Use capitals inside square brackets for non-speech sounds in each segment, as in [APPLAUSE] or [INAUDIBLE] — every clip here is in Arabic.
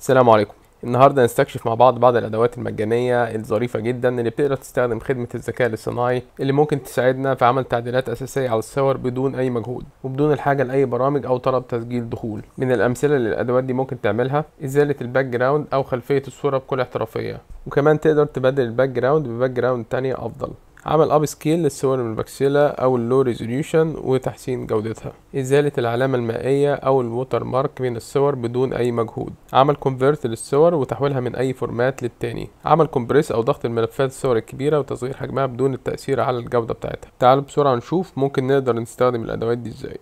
السلام عليكم النهارده هنستكشف مع بعض بعض الادوات المجانيه الظريفه جدا اللي بتقدر تستخدم خدمه الذكاء الاصطناعي اللي ممكن تساعدنا في عمل تعديلات اساسيه على الصور بدون اي مجهود وبدون الحاجه لاي برامج او طلب تسجيل دخول من الامثله اللي الادوات دي ممكن تعملها ازاله الباك جراوند او خلفيه الصوره بكل احترافيه وكمان تقدر تبدل الباك جراوند بباك جراوند تانية افضل عمل اب سكيل للصور من الباكسيلا او اللو ريزوليوشن وتحسين جودتها ازاله العلامه المائيه او الووتر مارك من الصور بدون اي مجهود عمل كونفرت للصور وتحويلها من اي فورمات للتاني عمل كومبريس او ضغط الملفات الصور الكبيره وتصغير حجمها بدون التاثير على الجوده بتاعتها تعالوا بسرعه نشوف ممكن نقدر نستخدم الادوات دي ازاي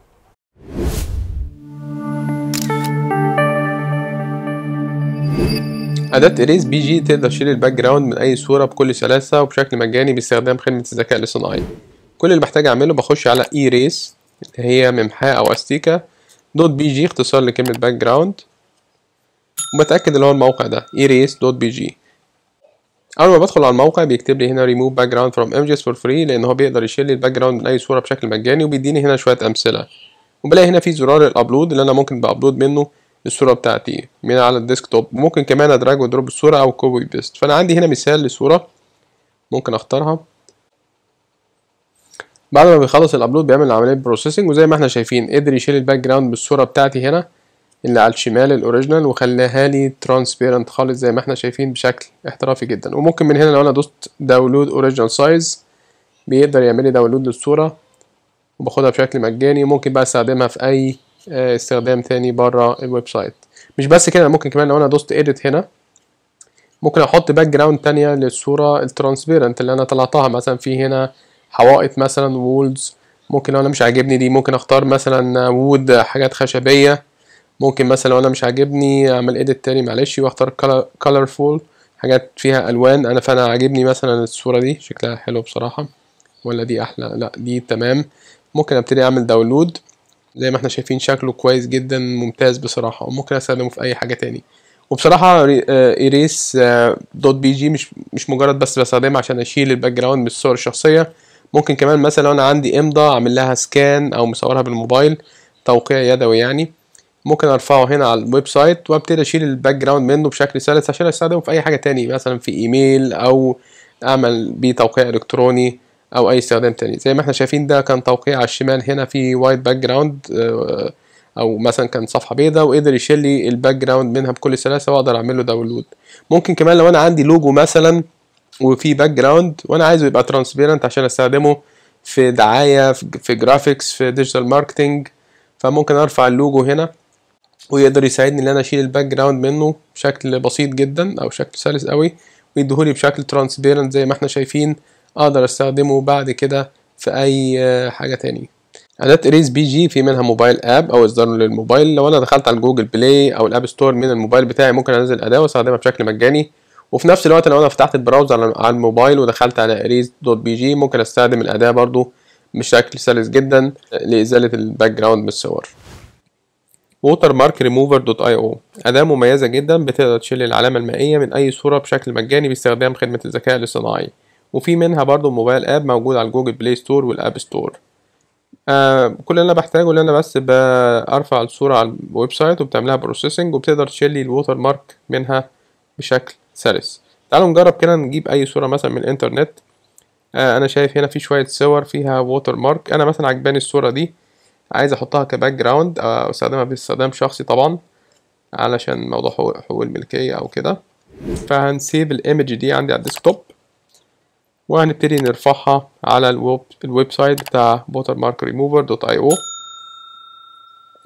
أداة إريز بي جي تقدر تشيل الباك جراوند من أي صورة بكل سلاسة وبشكل مجاني باستخدام خدمة الذكاء الاصطناعي كل اللي بحتاج أعمله بخش على إيريز اللي هي ممحاة أو أستيكا دوت بي جي اختصار لكلمة باك جراوند وبتأكد اللي هو الموقع ده إيريز دوت بي جي أول ما بدخل على الموقع بيكتب لي هنا ريموف باك جراوند فروم images فور فري لأن هو بيقدر يشيل لي الباك جراوند من أي صورة بشكل مجاني وبيديني هنا شوية أمثلة وبلاقي هنا في زرار الأبلود اللي أنا ممكن بأبلود منه الصوره بتاعتي من على الديسك توب ممكن كمان ادراج ودروب الصوره او كوبي بيست فانا عندي هنا مثال لصوره ممكن اختارها بعد ما بيخلص الابلود بيعمل عمليه بروسيسنج وزي ما احنا شايفين قدر يشيل الباك جراوند بالصوره بتاعتي هنا اللي على الشمال الاوريجينال وخلاها لي ترانسبيرنت خالص زي ما احنا شايفين بشكل احترافي جدا وممكن من هنا لو انا دوست داونلود اوريجينال سايز بيقدر يعمل لي داونلود للصوره وباخدها بشكل مجاني ممكن بقى استخدمها في اي آه، استخدام تاني بره الويب سايت مش بس كده ممكن كمان لو انا دوست اديت هنا ممكن احط باك جراوند تانية للصورة الترانسبيرنت اللي انا طلعتها مثلا في هنا حوائط مثلا وولز ممكن لو انا مش عاجبني دي ممكن اختار مثلا وود حاجات خشبية ممكن مثلا لو انا مش عاجبني اعمل اديت تاني معلش واختار colorful حاجات فيها الوان انا فانا عاجبني مثلا الصورة دي شكلها حلو بصراحة ولا دي احلى لا دي تمام ممكن ابتدي اعمل داونلود زي ما احنا شايفين شكله كويس جدا ممتاز بصراحه وممكن استخدمه في اي حاجه تاني وبصراحه اريس دوت بي جي مش مش مجرد بس بستخدمه عشان اشيل الباك جراوند من الصور الشخصيه ممكن كمان مثلا لو انا عندي امضه اعمل لها سكان او مصورها بالموبايل توقيع يدوي يعني ممكن ارفعه هنا على الويب سايت وابتدي اشيل الباك جراوند منه بشكل سلس عشان استخدمه في اي حاجه تاني مثلا في ايميل او اعمل بيه توقيع الكتروني او اي استخدام تاني زي ما احنا شايفين ده كان توقيع على الشمال هنا في وايت باك جراوند او مثلا كان صفحه بيضاء وقدر يشيل لي الباك جراوند منها بكل سلاسه واقدر اعمل له داونلود ممكن كمان لو انا عندي لوجو مثلا وفي باك جراوند وانا عايزه يبقى ترانسبيرنت عشان استخدمه في دعايه في جرافيكس في ديجيتال ماركتنج فممكن ارفع اللوجو هنا ويقدر يساعدني ان انا اشيل الباك جراوند منه بشكل بسيط جدا او شكل سلس قوي ويديهولي بشكل ترانسبيرنت زي ما احنا شايفين اقدر استخدمه بعد كده في اي آه، حاجة تاني أداة إريز بي جي في منها موبايل آب أو إصدار للموبايل لو أنا دخلت على جوجل بلاي أو الآب ستور من الموبايل بتاعي ممكن أنزل أداة وأستخدمها بشكل مجاني وفي نفس الوقت لو أنا فتحت البراوزر على الموبايل ودخلت على إريز دوت بي جي ممكن أستخدم الأداة برضو بشكل سلس جدا لإزالة الباك جراوند من الصور ووتر مارك ريموفر دوت اي او أداة مميزة جدا بتقدر تشيل العلامة المائية من أي صورة بشكل مجاني باستخدام خدمة الذكاء الاصطناعي وفي منها برضو موبايل اب موجود على الجوجل بلاي ستور والاب ستور آه كل اللي انا بحتاجه ان انا بس برفع الصوره على الويب سايت وبتعملها بروسيسنج وبتقدر تشيل لي الووتر مارك منها بشكل سلس تعالوا نجرب كده نجيب اي صوره مثلا من الانترنت آه انا شايف هنا في شويه صور فيها ووتر مارك انا مثلا عجباني الصوره دي عايز احطها كباك جراوند او آه، استخدمها باستخدام شخصي طبعا علشان موضوع حقوق الملكيه او كده فهنسيب الايمج دي عندي على الديسكتوب وهنبتدي نرفعها على الويب, الويب سايت بتاع بوتر مارك ريموفر دوت اي او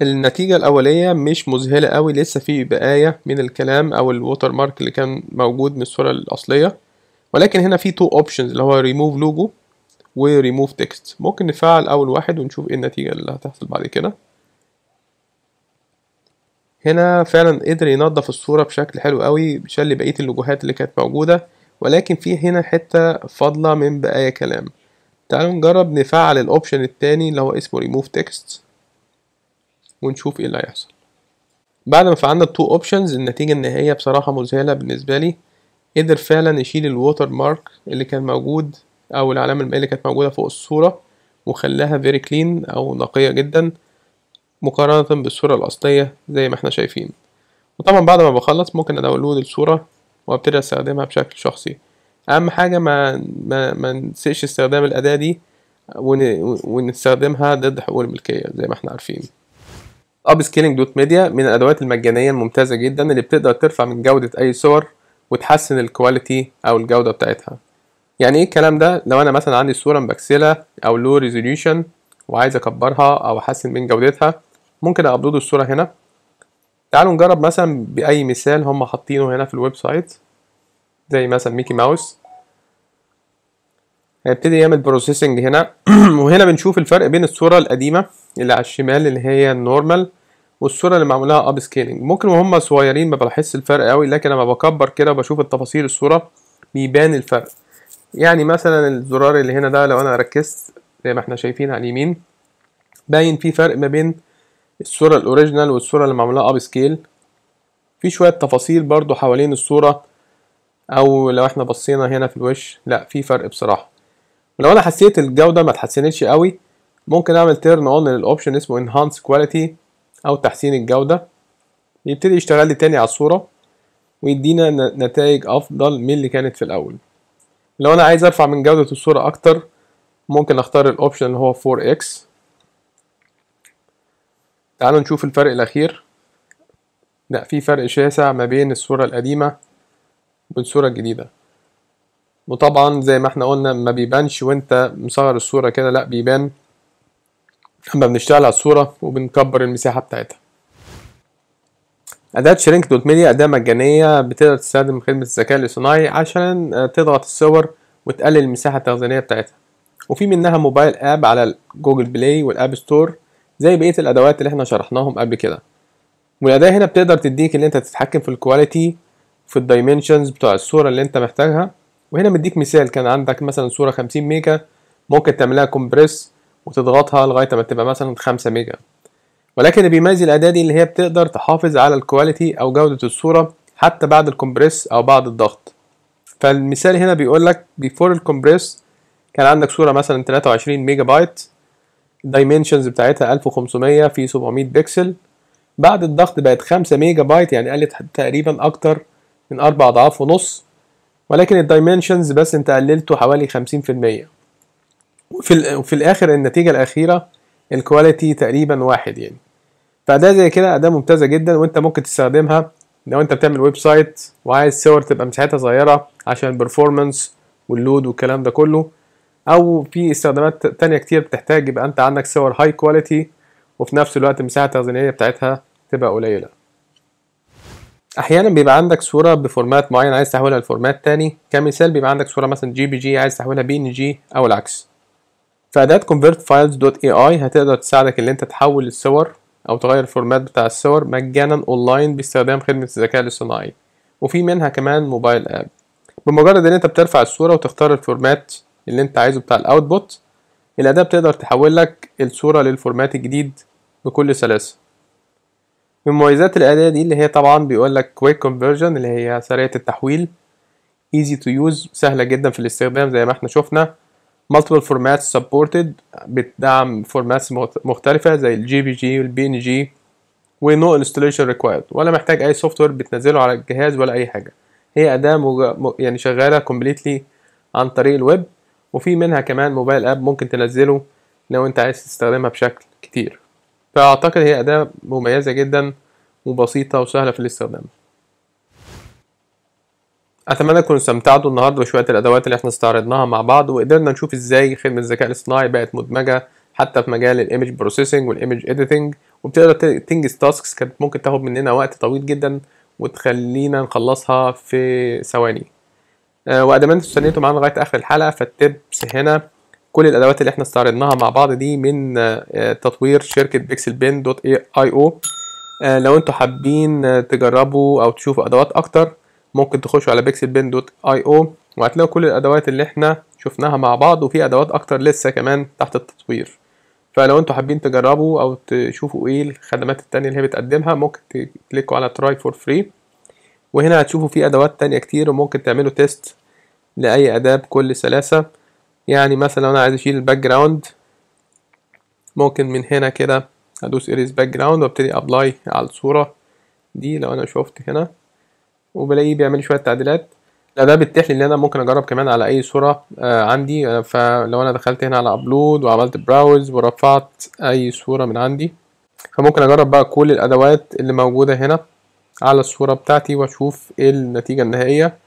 النتيجة الأولية مش مذهلة قوي لسه في بقايا من الكلام أو الووتر مارك اللي كان موجود من الصورة الأصلية ولكن هنا في تو اوبشنز اللي هو ريموف لوجو وريموف تكست ممكن نفعل أول واحد ونشوف ايه النتيجة اللي هتحصل بعد كده هنا فعلا قدر ينظف الصورة بشكل حلو قوي شال بقية اللوجوهات اللي كانت موجودة ولكن في هنا حتة فاضلة من بقايا كلام تعالوا نجرب نفعل الاوبشن التاني اللي هو اسمه remove text ونشوف ايه اللي هيحصل بعد ما فعلنا التو اوبشنز النتيجة النهائية بصراحة مذهلة بالنسبة لي قدر فعلا يشيل الووتر مارك اللي كان موجود او العلامة المائية اللي كانت موجودة فوق الصورة وخلاها فيري كلين او نقية جدا مقارنة بالصورة الأصلية زي ما احنا شايفين وطبعا بعد ما بخلص ممكن ادولود الصورة وابتدي استخدمها بشكل شخصي اهم حاجه ما ما, ما نسيش استخدام الاداه دي ونستخدمها ضد حقوق الملكيه زي ما احنا عارفين اب سكيلينج دوت ميديا من الادوات المجانيه الممتازه جدا اللي بتقدر ترفع من جوده اي صور وتحسن الكواليتي او الجوده بتاعتها يعني ايه الكلام ده لو انا مثلا عندي صوره مبكسله او لو ريزوليوشن وعايز اكبرها او احسن من جودتها ممكن ابلود الصوره هنا تعالوا نجرب مثلا بأي مثال هم حاطينه هنا في الويب سايت زي مثلا ميكي ماوس هيبتدي يعمل بروسيسنج هنا [CLEARS THROAT] وهنا بنشوف الفرق بين الصورة القديمة اللي على الشمال اللي هي النورمال والصورة اللي معمولها اب سكيلينج ممكن وهم صغيرين ما بحس الفرق قوي لكن لما بكبر كده وبشوف التفاصيل الصورة بيبان الفرق يعني مثلا الزرار اللي هنا ده لو انا ركزت زي ما احنا شايفين على اليمين باين في فرق ما بين الصورة الاوريجينال والصورة اللي معمولها اب سكيل في شوية تفاصيل برضو حوالين الصورة او لو احنا بصينا هنا في الوش لا في فرق بصراحة ولو انا حسيت الجودة ما اتحسنتش قوي ممكن اعمل تيرن اون للاوبشن اسمه انهانس كواليتي او تحسين الجودة يبتدي يشتغل لي تاني على الصورة ويدينا نتائج افضل من اللي كانت في الاول لو انا عايز ارفع من جودة الصورة اكتر ممكن اختار الاوبشن اللي هو 4x تعالوا نشوف الفرق الأخير لا في فرق شاسع ما بين الصورة القديمة والصورة الجديدة وطبعا زي ما احنا قلنا ما بيبانش وانت مصغر الصورة كده لا بيبان اما بنشتغل على الصورة وبنكبر المساحة بتاعتها أداة شرينك دوت ميديا أداة مجانية بتقدر تستخدم خدمة الذكاء الاصطناعي عشان آه، تضغط الصور وتقلل المساحة التخزينية بتاعتها وفي منها موبايل اب على جوجل بلاي والاب ستور زي بقيه الادوات اللي احنا شرحناهم قبل كده والاداه هنا بتقدر تديك اللي انت تتحكم في الكواليتي في الدايمنشنز بتوع الصوره اللي انت محتاجها وهنا مديك مثال كان عندك مثلا صوره 50 ميجا ممكن تعملها كومبريس وتضغطها لغايه ما تبقى مثلا 5 ميجا ولكن اللي بيميز الاداه دي اللي هي بتقدر تحافظ على الكواليتي او جوده الصوره حتى بعد الكومبريس او بعد الضغط فالمثال هنا بيقول لك بيفور الكومبريس كان عندك صوره مثلا 23 ميجا بايت الدايمنشنز بتاعتها 1500 في 700 بكسل بعد الضغط بقت 5 ميجا بايت يعني قلت تقريبا اكتر من اربع اضعاف ونص ولكن الدايمنشنز بس انت قللته حوالي 50% وفي وفي الاخر النتيجه الاخيره الكواليتي تقريبا واحد يعني فاداه زي كده اداه ممتازه جدا وانت ممكن تستخدمها لو انت بتعمل ويب سايت وعايز صور تبقى مساحتها صغيره عشان البرفورمانس واللود والكلام ده كله او في استخدامات تانية كتير بتحتاج يبقى انت عندك صور هاي كواليتي وفي نفس الوقت المساحه التخزينيه بتاعتها تبقى قليله احيانا بيبقى عندك صوره بفورمات معين عايز تحولها لفورمات تاني كمثال بيبقى عندك صوره مثلا جي بي جي عايز تحولها بي ان جي او العكس فاداه convertfiles.ai هتقدر تساعدك ان انت تحول الصور او تغير الفورمات بتاع الصور مجانا اونلاين باستخدام خدمه الذكاء الاصطناعي وفي منها كمان موبايل اب بمجرد ان انت بترفع الصوره وتختار الفورمات اللي انت عايزه بتاع الاوتبوت الاداة بتقدر تحول لك الصورة للفورمات الجديد بكل سلاسة من مميزات الأداة دي اللي هي طبعا بيقول لك quick conversion اللي هي سريعة التحويل easy to use سهلة جدا في الاستخدام زي ما احنا شفنا multiple formats supported بتدعم formats مختلفة زي الجي بي جي والبي ان جي ونو انستليشن ريكوايرد ولا محتاج اي سوفت وير بتنزله على الجهاز ولا اي حاجة هي أداة مج... يعني شغالة كومبليتلي عن طريق الويب وفي منها كمان موبايل اب ممكن تنزله لو انت عايز تستخدمها بشكل كتير فاعتقد هي اداة مميزة جدا وبسيطة وسهلة في الاستخدام اتمنى تكونوا استمتعتوا النهارده بشويه الادوات اللي احنا استعرضناها مع بعض وقدرنا نشوف ازاي خدمه الذكاء الاصطناعي بقت مدمجه حتى في مجال الايمج بروسيسنج والايمج اديتنج وبتقدر تنجز تاسكس كانت ممكن تاخد مننا وقت طويل جدا وتخلينا نخلصها في ثواني آه، وادمان استنيتوا معانا لغايه اخر الحلقه فالتبس هنا كل الادوات اللي احنا استعرضناها مع بعض دي من آه، تطوير شركه بيكسل بين دوت اي اي او لو انتوا حابين آه، تجربوا او تشوفوا ادوات اكتر ممكن تخشوا على بيكسل بين دوت اي او وهتلاقوا كل الادوات اللي احنا شفناها مع بعض وفي ادوات اكتر لسه كمان تحت التطوير فلو انتوا حابين تجربوا او تشوفوا ايه الخدمات التانية اللي هي بتقدمها ممكن تكليكوا على تراي فور فري وهنا هتشوفوا في ادوات تانية كتير وممكن تعملوا تيست لاي اداة بكل سلاسة يعني مثلا لو انا عايز اشيل الباك جراوند ممكن من هنا كده ادوس اريز باك جراوند وابتدي ابلاي على الصورة دي لو انا شفت هنا وبلاقيه بيعمل شوية تعديلات الاداة بتتيح لي ان انا ممكن اجرب كمان على اي صوره آه عندي آه، فلو انا دخلت هنا على ابلود وعملت براوز ورفعت اي صوره من عندي فممكن اجرب بقى كل الادوات اللي موجوده هنا على الصورة بتاعتي واشوف ايه النتيجة النهائية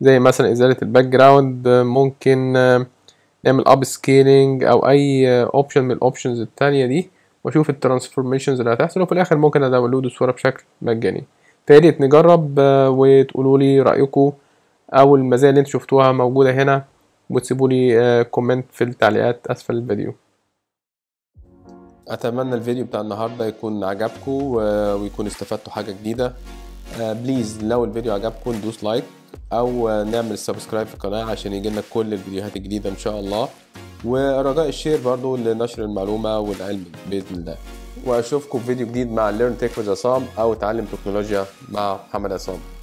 زي مثلا ازالة الباك جراوند ممكن آه، نعمل اب سكيلينج او اي اوبشن آه، من الاوبشنز التانية دي واشوف الترانسفورميشنز اللي هتحصل وفي الاخر ممكن اداونلود الصورة بشكل مجاني فياريت نجرب آه، وتقولوا لي رأيكم او المزايا اللي انتوا شفتوها موجودة هنا وتسيبوا لي كومنت في التعليقات اسفل الفيديو اتمنى الفيديو بتاع النهارده يكون عجبكم ويكون استفدتوا حاجه جديده بليز آه، لو الفيديو عجبكم دوس لايك او نعمل سبسكرايب في القناه عشان يجي لنا كل الفيديوهات الجديده ان شاء الله ورجاء الشير برضو لنشر المعلومه والعلم باذن الله واشوفكم في فيديو جديد مع ليرن تيك ويز عصام او تعلم تكنولوجيا مع محمد عصام